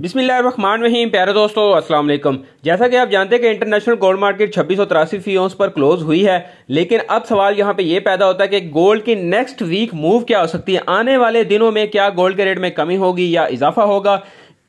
बिस्मिल्लाम प्यारे दोस्तों अस्सलाम वालेकुम जैसा कि आप जानते हैं कि इंटरनेशनल गोल्ड मार्केट छब्बीस सौ तिरासी फी ओंस पर क्लोज हुई है लेकिन अब सवाल यहाँ पे ये पैदा होता है कि गोल्ड की नेक्स्ट वीक मूव क्या हो सकती है आने वाले दिनों में क्या गोल्ड के रेट में कमी होगी या इजाफा होगा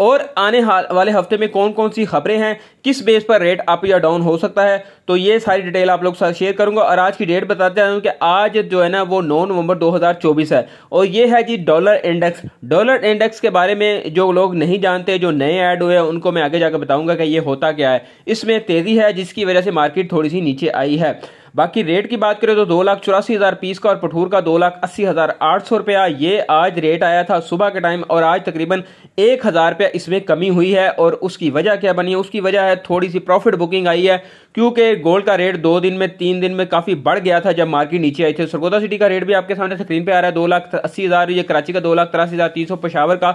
और आने वाले हफ्ते में कौन कौन सी खबरें हैं किस बेस पर रेट अप या डाउन हो सकता है तो ये सारी डिटेल आप लोग साथ शेयर करूंगा और आज की डेट बताते हैं कि आज जो है ना वो 9 नवंबर 2024 है और ये है जी डॉलर इंडेक्स डॉलर इंडेक्स के बारे में जो लोग नहीं जानते जो नए ऐड हुए हैं उनको मैं आगे जाकर बताऊंगा कि ये होता क्या है इसमें तेज़ी है जिसकी वजह से मार्केट थोड़ी सी नीचे आई है बाकी रेट की बात करें तो दो लाख चौरासी हज़ार पीस का और पठूर का दो लाख अस्सी हज़ार आठ सौ रुपया ये आज रेट आया था सुबह के टाइम और आज तकरीबन एक हज़ार रुपया इसमें कमी हुई है और उसकी वजह क्या बनी है उसकी वजह है थोड़ी सी प्रॉफिट बुकिंग आई है क्योंकि गोल्ड का रेट दो दिन में तीन दिन में काफ़ी बढ़ गया था जब मार्केट नीचे आई थी सरगोदा सिटी का रेट भी आपके सामने स्क्रीन पर आ रहा है दो लाख अस्सी हज़ार ये कराची का दो लाख तिरासी हज़ार तीन सौ पशावर का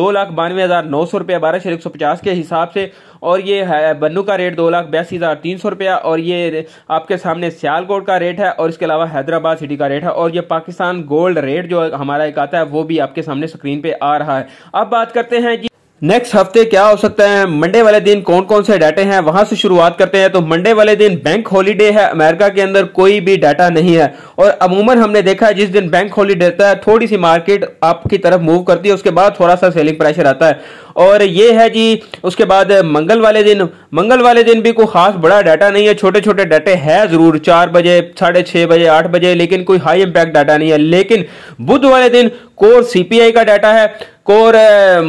दो लाख बानवे हज़ार नौ सौ रुपया बारह सौ पचास के हिसाब से और ये है बन्नू का रेट दो लाख बयासी हज़ार तीन सौ रुपया और ये आपके सामने सियालकोट का रेट है और इसके अलावा हैदराबाद सिटी का रेट है और ये पाकिस्तान गोल्ड रेट जो हमारा एक आता है वो भी आपके सामने स्क्रीन पर आ रहा है अब बात करते हैं जी नेक्स्ट हफ्ते क्या हो सकता है मंडे वाले दिन कौन कौन से डाटे हैं वहां से शुरुआत करते हैं तो मंडे वाले दिन बैंक हॉलीडे है अमेरिका के अंदर कोई भी डाटा नहीं है और अमूमन हमने देखा है जिस दिन बैंक हॉलीडे होता है थोड़ी सी मार्केट आपकी तरफ मूव करती है उसके बाद थोड़ा सा सेलिंग प्रेशर आता है और ये है जी उसके बाद मंगल वाले दिन मंगल वाले दिन भी कोई खास बड़ा डाटा नहीं है छोटे छोटे डाटे है जरूर चार बजे साढ़े छः बजे आठ बजे लेकिन कोई हाई इम्पैक्ट डाटा नहीं है लेकिन बुध वाले दिन कोर सीपीआई का डाटा है कोर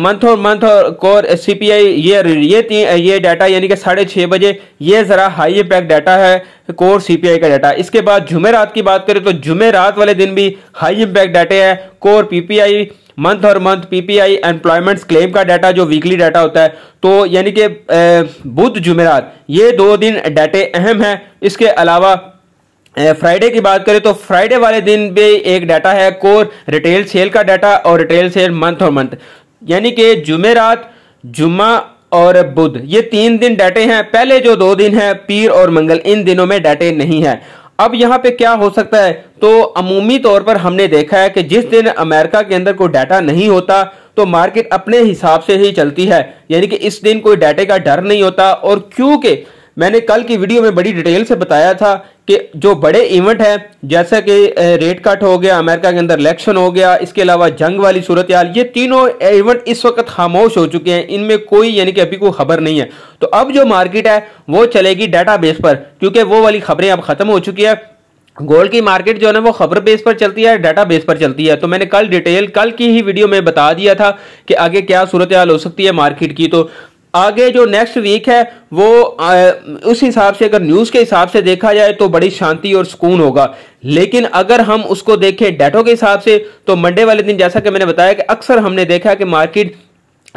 मंथ और मंथ और कोर सीपीआई ये ये ये डाटा यानी कि साढ़े छः बजे ये ज़रा हाई इम्पैक्ट डाटा है कोर सीपीआई का डाटा इसके बाद जुमेरात की बात करें तो जुमेरात वाले दिन भी हाई इम्पैक्ट डाटे है कोर पीपीआई मंथ और मंथ पीपीआई एम्प्लॉयमेंट्स क्लेम का डाटा जो वीकली डाटा होता है तो यानी कि बुध जुमेरात ये दो दिन डाटे अहम हैं इसके अलावा फ्राइडे की बात करें तो फ्राइडे वाले दिन भी एक डाटा है कोर रिटेल सेल का डाटा और रिटेल सेल मंथ और मंथ यानी कि जुमेरात जुम्मा और बुध ये तीन दिन डाटे हैं पहले जो दो दिन है पीर और मंगल इन दिनों में डाटे नहीं है अब यहाँ पे क्या हो सकता है तो अमूमी तौर पर हमने देखा है कि जिस दिन अमेरिका के अंदर कोई डाटा नहीं होता तो मार्केट अपने हिसाब से ही चलती है यानी कि इस दिन कोई डाटे का डर नहीं होता और क्योंकि मैंने कल की वीडियो में बड़ी डिटेल से बताया था कि जो बड़े इवेंट हैं जैसा कि रेट कट हो गया अमेरिका के अंदर इलेक्शन हो गया इसके अलावा जंग वाली सूरत हाल ये तीनों इवेंट इस वक्त खामोश हो चुके हैं इनमें कोई यानी कि अभी कोई खबर नहीं है तो अब जो मार्केट है वो चलेगी डाटा बेस पर क्योंकि वो वाली खबरें अब ख़त्म हो चुकी है गोल्ड की मार्केट जो है ना वो खबर बेस पर चलती है डाटा बेस पर चलती है तो मैंने कल डिटेल कल की ही वीडियो में बता दिया था कि आगे क्या सूरत हाल हो सकती है मार्केट की तो आगे जो नेक्स्ट वीक है वो आ, उस हिसाब से अगर न्यूज़ के हिसाब से देखा जाए तो बड़ी शांति और सुकून होगा लेकिन अगर हम उसको देखें डेटो के हिसाब से तो मंडे वाले दिन जैसा कि मैंने बताया कि अक्सर हमने देखा कि मार्केट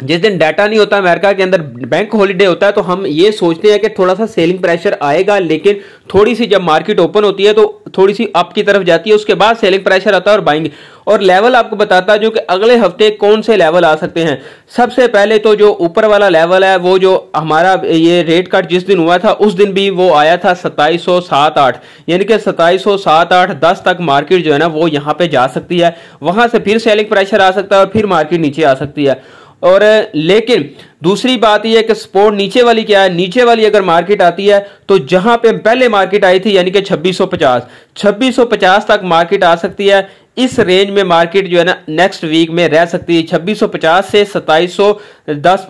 जिस दिन डाटा नहीं होता अमेरिका के अंदर बैंक हॉलीडे होता है तो हम ये सोचते हैं कि थोड़ा सा सेलिंग प्रेशर आएगा लेकिन थोड़ी सी जब मार्केट ओपन होती है तो थोड़ी सी अप की तरफ जाती है उसके बाद सेलिंग प्रेशर आता है और बाइंग और लेवल आपको बताता है जो कि अगले हफ्ते कौन से लेवल आ सकते हैं सबसे पहले तो जो ऊपर वाला लेवल है वो जो हमारा ये रेट कट जिस दिन हुआ था उस दिन भी वो आया था सताईस सौ सात आठ यानी कि सताईस सौ सात आठ दस तक मार्केट जो है ना वो यहाँ पे जा सकती है वहां से फिर सेलिंग प्रेशर आ सकता है और फिर मार्केट नीचे आ सकती है और लेकिन दूसरी बात यह कि सपोर्ट नीचे वाली क्या है नीचे वाली अगर मार्केट आती है तो जहां पे पहले मार्केट आई थी यानी कि 2650 2650 तक मार्केट आ सकती है इस रेंज में मार्केट जो है ना नेक्स्ट वीक में रह सकती है 2650 से 2710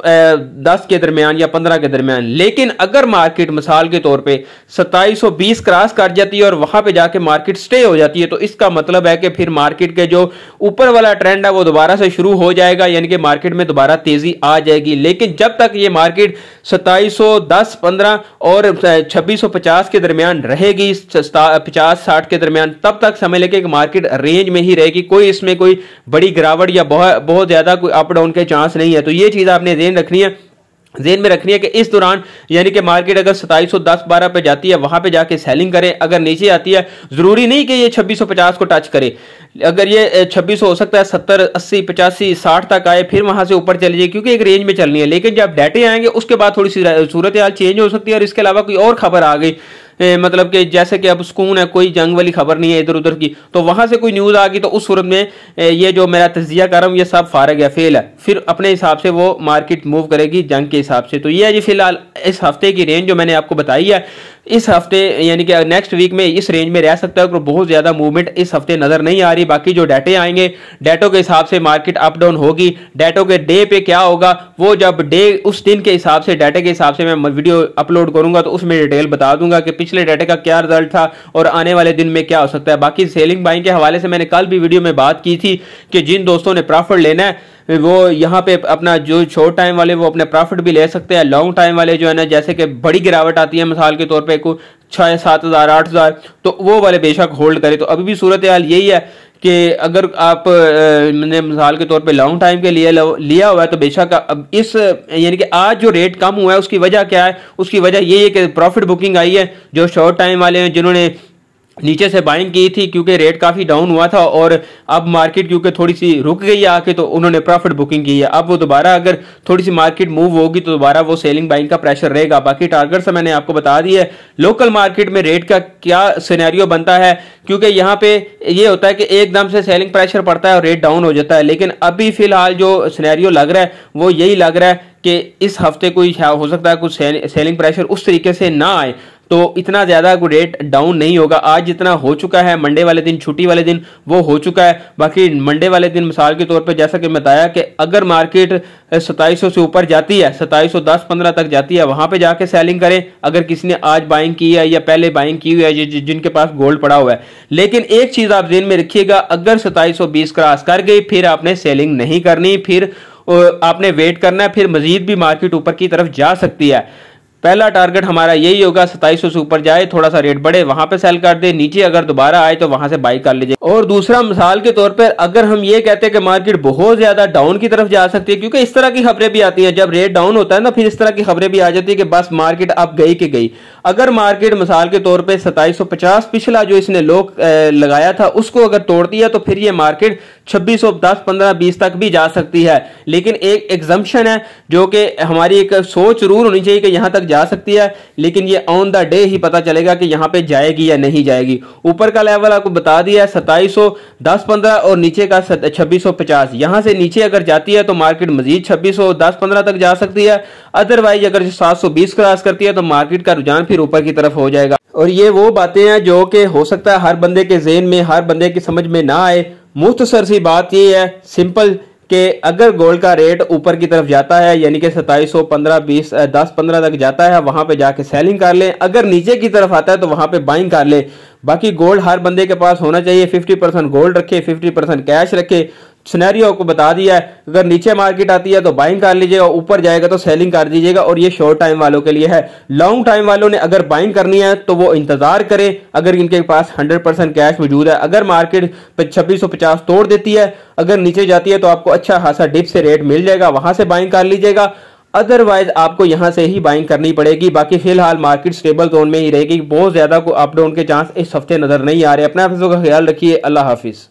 10 के दरमियान या 15 के दरमियान लेकिन अगर मार्केट मिसाल के तौर पे 2720 क्रॉस कर जाती है और वहां पे जाके मार्केट स्टे हो जाती है तो इसका मतलब है कि फिर मार्केट के जो ऊपर वाला ट्रेंड है वो दोबारा से शुरू हो जाएगा यानी कि मार्केट में दोबारा तेजी आ जाएगी लेकिन जब तक ये मार्केट 2710 सौ और छब्बीस के दरमियान रहेगी पचास साठ के दरमियान तब तक समय लेके मार्केट रेंज में में ही रहेगी कोई इसमें कोई बड़ी गिरावट या बहुत बहुत ज़्यादा कोई अप डाउन के चांस नहीं है तो ये चीज़ आपने ध्यान रखनी है जेन में रखनी है कि इस दौरान यानी कि मार्केट अगर 2710 बारह पे जाती है वहां पे जाके सेलिंग करें अगर नीचे आती है जरूरी नहीं कि ये 2650 को टच करे अगर ये 2600 हो सकता है 70 80 पचासी 60 तक आए फिर वहां से ऊपर चली जाए क्योंकि एक रेंज में चलनी है लेकिन जब डेटे आएंगे उसके बाद थोड़ी सी सूरत हाल चेंज हो सकती है और इसके अलावा कोई और खबर आ गई मतलब कि जैसे कि अब सुकून है कोई जंग वाली खबर नहीं है इधर उधर की तो वहाँ से कोई न्यूज़ आ गई तो उस सूरत में ये जो मेरा तजिया कर रहा हूँ ये सब फारग है फेल है फिर अपने हिसाब से वो मार्केट मूव करेगी जंग के हिसाब से तो ये है जी फिलहाल इस हफ्ते की रेंज जो मैंने आपको बताई है इस हफ्ते यानी कि नेक्स्ट वीक में इस रेंज में रह सकता है और बहुत ज़्यादा मूवमेंट इस हफ्ते नज़र नहीं आ रही बाकी जो डाटे आएंगे डेटो के हिसाब से मार्केट अप डाउन होगी डेटो के डे पे क्या होगा वो जब डे उस दिन के हिसाब से डाटे के हिसाब से मैं वीडियो अपलोड करूंगा तो उसमें डिटेल बता दूंगा कि पिछले डाटे का क्या रिजल्ट था और आने वाले दिन में क्या हो सकता है बाकी सेलिंग बाइंग के हवाले से मैंने कल भी वीडियो में बात की थी कि जिन दोस्तों ने प्रॉफिट लेना है वो यहाँ पे अपना जो शॉर्ट टाइम वाले वो अपने प्रॉफिट भी ले सकते हैं लॉन्ग टाइम वाले जो है ना जैसे कि बड़ी गिरावट आती है मिसाल के तौर पे को छः सात हज़ार आठ हज़ार तो वो वाले बेशक होल्ड करें तो अभी भी सूरत हाल यही है कि अगर आप मैंने मिसाल के तौर पे लॉन्ग टाइम के लिए लिया हुआ है तो बेशक अब इस यानी कि आज जो रेट कम हुआ है उसकी वजह क्या है उसकी वजह यही है कि प्रॉफिट बुकिंग आई है जो शॉर्ट टाइम वाले हैं जिन्होंने नीचे से बाइंग की थी क्योंकि रेट काफ़ी डाउन हुआ था और अब मार्केट क्योंकि थोड़ी सी रुक गई है आके तो उन्होंने प्रॉफिट बुकिंग की है अब वो दोबारा अगर थोड़ी सी मार्केट मूव होगी तो दोबारा वो सेलिंग बाइंग का प्रेशर रहेगा बाकी टारगेट से तो मैंने आपको बता दिया है लोकल मार्केट में रेट का क्या सिनेरियो बनता है क्योंकि यहाँ पे ये होता है कि एकदम से सेलिंग प्रेशर पड़ता है और रेट डाउन हो जाता है लेकिन अभी फिलहाल जो सिनेरियो लग रहा है वो यही लग रहा है कि इस हफ्ते कोई हो सकता है कुछ सेलिंग प्रेशर उस तरीके से ना आए तो इतना ज़्यादा रेट डाउन नहीं होगा आज जितना हो चुका है मंडे वाले दिन छुट्टी वाले दिन वो हो चुका है बाकी मंडे वाले दिन मिसाल के तौर पर जैसा कि बताया कि अगर मार्केट सताईस से ऊपर जाती है सताईस सौ दस पंद्रह तक जाती है वहां पर जाके सेलिंग करें अगर किसी ने आज बाइंग की है या पहले बाइंग की हुई है जिनके पास गोल्ड पड़ा हुआ है लेकिन एक चीज़ आप जेन में रखिएगा अगर सताईस सौ बीस क्रॉस कर गई फिर आपने सेलिंग नहीं करनी फिर आपने वेट करना है फिर मजीद भी मार्केट ऊपर की तरफ जा सकती है पहला टारगेट हमारा यही होगा सताईस से ऊपर जाए थोड़ा सा रेट बढ़े वहां पे सेल कर दे नीचे अगर दोबारा आए तो वहां से बाई कर लीजिए और दूसरा मिसाल के तौर पर अगर हम ये कहते हैं कि मार्केट बहुत ज्यादा डाउन की तरफ जा सकती है क्योंकि इस तरह की खबरें भी आती हैं जब रेट डाउन होता है ना फिर इस तरह की खबरें भी आ जाती है कि बस मार्केट अब गई कि गई अगर मार्केट मिसाल के तौर पर सताईस पिछला जो इसने लोक लगाया था उसको अगर तोड़ दिया तो फिर ये मार्केट छब्बीस सौ दस पंद्रह बीस तक भी जा सकती है लेकिन एक एग्जम्पन है जो कि हमारी एक सोच रूल होनी चाहिए कि यहाँ तक जा सकती है लेकिन ये ऑन द डे ही पता चलेगा कि यहाँ पे जाएगी या नहीं जाएगी ऊपर का लेवल आपको बता दिया है सताईस सौ दस पंद्रह और नीचे का छब्बीस सौ पचास यहाँ से नीचे अगर जाती है तो मार्केट मजीद छब्बीस सौ दस पंद्रह तक जा सकती है अदरवाइज अगर सात सौ बीस क्रॉस करती है तो मार्केट का रुझान फिर ऊपर की तरफ हो जाएगा और ये वो बातें हैं जो कि हो सकता है हर बंदे के जेन में हर बंदे की समझ में ना आए मुख्तसर सी बात यह है सिंपल कि अगर गोल्ड का रेट ऊपर की तरफ जाता है यानी कि सताईस सौ पंद्रह बीस दस पंद्रह तक जाता है वहां पे जाके सेलिंग कर लें अगर नीचे की तरफ आता है तो वहां पे बाइंग कर लें बाकी गोल्ड हर बंदे के पास होना चाहिए 50 परसेंट गोल्ड रखे 50 परसेंट कैश रखे सिनेरियो को बता दिया है अगर नीचे मार्केट आती है तो बाइंग कर लीजिएगा ऊपर जाएगा तो सेलिंग कर दीजिएगा और ये शॉर्ट टाइम वालों के लिए है लॉन्ग टाइम वालों ने अगर बाइंग करनी है तो वो इंतजार करें अगर इनके पास हंड्रेड परसेंट कैश मौजूद है अगर मार्केट छब्बीस सौ पचास तोड़ देती है अगर नीचे जाती है तो आपको अच्छा खासा डिप से रेट मिल जाएगा वहां से बाइंग कर लीजिएगा अदरवाइज आपको यहाँ से ही बाइंग करनी पड़ेगी बाकी फिलहाल मार्केट स्टेबल जोन में ही रहेगी बहुत ज्यादा को अपडाउन के चांस इस हफ्ते नजर नहीं आ रहे आप का ख्याल रखिए अल्लाह हाफिज़